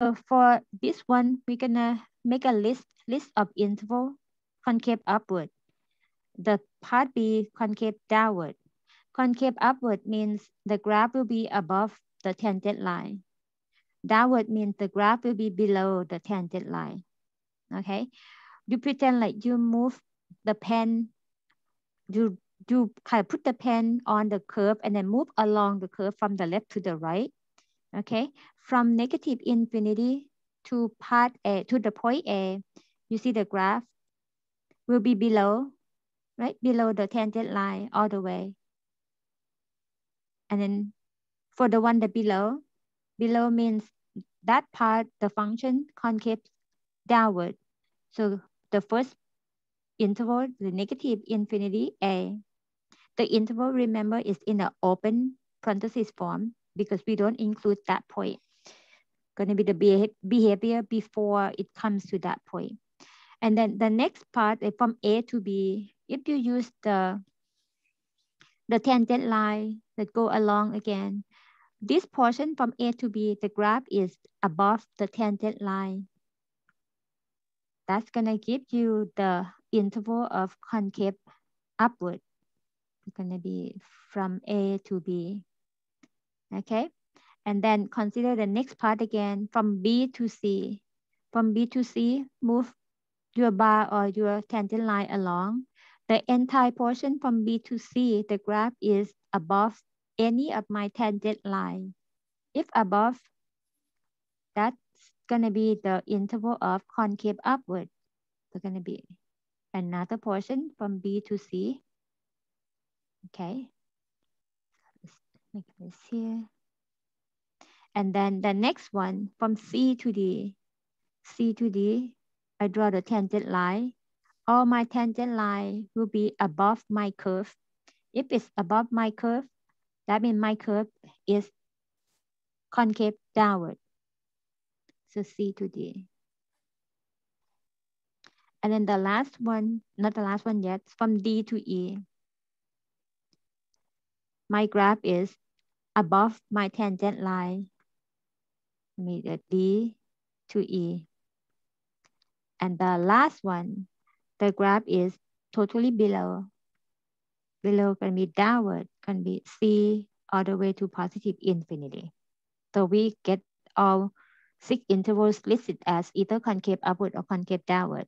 So for this one, we're gonna make a list, list of interval concave upward. The part B concave downward. Concave upward means the graph will be above the tangent line. Downward means the graph will be below the tangent line, okay? You pretend like you move the pen, you, you kind of put the pen on the curve and then move along the curve from the left to the right okay? From negative infinity to part A, to the point A, you see the graph will be below, right? Below the tangent line all the way. And then for the one that below, below means that part, the function concave downward. So the first interval, the negative infinity A, the interval, remember, is in an open parenthesis form because we don't include that point. Going to be the behavior before it comes to that point. And then the next part eh, from A to B, if you use the, the tangent line that go along again, this portion from A to B, the graph is above the tangent line. That's gonna give you the interval of concave upward. It's gonna be from A to B okay? And then consider the next part again from B to C. From B to C, move your bar or your tangent line along. The entire portion from B to C, the graph is above any of my tangent line. If above, that's gonna be the interval of concave upward. There's gonna be another portion from B to C. Okay, this here. And then the next one from C to D, C to D, I draw the tangent line. All my tangent line will be above my curve. If it's above my curve, that means my curve is concave downward. So C to D. And then the last one, not the last one yet, from D to E. My graph is above my tangent line, make D to E. And the last one, the graph is totally below. Below can be downward, can be C all the way to positive infinity. So we get all six intervals listed as either concave upward or concave downward.